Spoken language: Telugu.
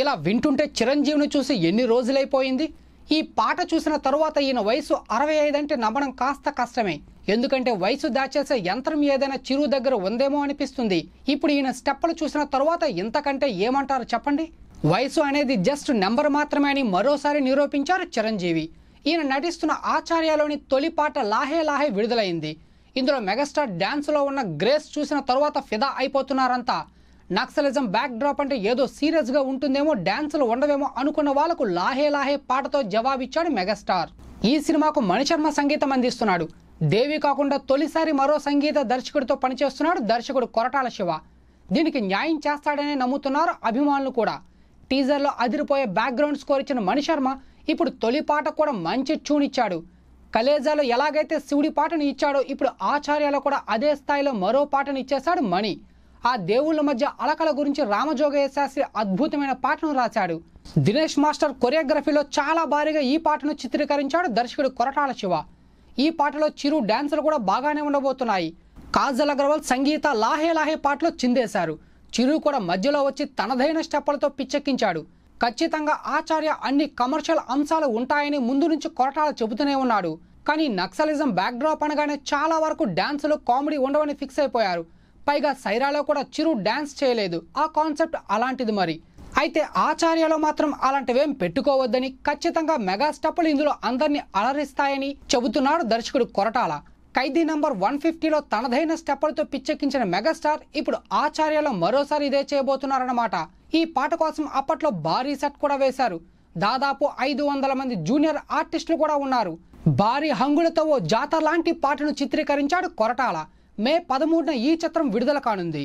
ఇలా వింటుంటే చిరంజీవిని చూసి ఎన్ని రోజులైపోయింది ఈ పాట చూసిన తరువాత ఈయన వయసు అరవై ఐదు అంటే నమ్మడం కాస్త కష్టమే ఎందుకంటే వయసు దాచేసే యంత్రం ఏదైనా చిరు దగ్గర ఉందేమో అనిపిస్తుంది ఇప్పుడు ఈయన స్టెప్పులు చూసిన తరువాత ఇంతకంటే ఏమంటారు చెప్పండి వయసు అనేది జస్ట్ నెంబర్ మాత్రమే అని మరోసారి నిరూపించారు చిరంజీవి ఈయన నటిస్తున్న ఆచార్యలోని తొలి పాట లాహే లాహే విడుదలైంది ఇందులో మెగాస్టార్ డ్యాన్స్లో ఉన్న గ్రేస్ చూసిన తరువాత ఫిదా అయిపోతున్నారంతా నక్సలిజం బ్యాక్ డ్రాప్ అంటే ఏదో సీరియస్గా ఉంటుందేమో డ్యాన్సులు ఉండవేమో అనుకున్న వాళ్ళకు లాహే లాహే పాటతో జవాబిచ్చాడు మెగాస్టార్ ఈ సినిమాకు మణిశర్మ సంగీతం అందిస్తున్నాడు దేవి కాకుండా తొలిసారి మరో సంగీత దర్శకుడితో పనిచేస్తున్నాడు దర్శకుడు కొరటాల శివ దీనికి న్యాయం చేస్తాడనే నమ్ముతున్నారు అభిమానులు కూడా టీజర్లో అదిరిపోయే బ్యాక్గ్రౌండ్ స్కోర్ ఇచ్చిన మణిశర్మ ఇప్పుడు తొలి పాట కూడా మంచి ట్యూన్ ఇచ్చాడు కలేజాలో ఎలాగైతే శివుడి పాటను ఇచ్చాడో ఇప్పుడు ఆచార్యలో కూడా అదే స్థాయిలో మరో పాటను ఇచ్చేశాడు మణి ఆ దేవుళ్ళ మధ్య అలకల గురించి రామజోగయ్య శాస్త్రి అద్భుతమైన పాటను రాశాడు దినేష్ మాస్టర్ కొరియోగ్రఫీలో చాలా భారీగా ఈ పాటను చిత్రీకరించాడు దర్శకుడు కొరటాల శివ ఈ పాటలో చిరు డాన్సులు కూడా బాగానే ఉండబోతున్నాయి కాజల్ అగర్వాల్ సంగీత లాహే లాహే పాటలో చిందేశారు చిరు కూడా మధ్యలో వచ్చి తనదైన స్టెప్పులతో పిచ్చెక్కించాడు ఖచ్చితంగా ఆచార్య అన్ని కమర్షియల్ అంశాలు ఉంటాయని ముందు నుంచి కొరటాల చెబుతూనే ఉన్నాడు కానీ నక్సలిజం బ్యాక్డ్రాప్ అనగానే చాలా వరకు డ్యాన్సులు కామెడీ ఉండవని ఫిక్స్ అయిపోయారు పైగా సైరాలో కూడా చిరు డ్యాన్స్ చేయలేదు ఆ కాన్సెప్ట్ అలాంటిది మరి అయితే ఆచార్యలో మాత్రం అలాంటివేం పెట్టుకోవద్దని ఖచ్చితంగా మెగా స్టెప్పులు ఇందులో అందరినీ అలరిస్తాయని చెబుతున్నాడు దర్శకుడు కొరటాల ఖైదీ నంబర్ వన్ ఫిఫ్టీలో తనదైన స్టెప్పులతో పిచ్చెక్కించిన మెగాస్టార్ ఇప్పుడు ఆచార్యలో మరోసారి ఇదే చేయబోతున్నారన్నమాట ఈ పాట కోసం అప్పట్లో భారీ సెట్ కూడా వేశారు దాదాపు ఐదు వందల మంది జూనియర్ ఆర్టిస్టులు కూడా ఉన్నారు భారీ హంగులతో ఓ జాతర లాంటి పాటను చిత్రీకరించాడు కొరటాల మే పదమూడున ఈ చిత్రం విడుదల కానుంది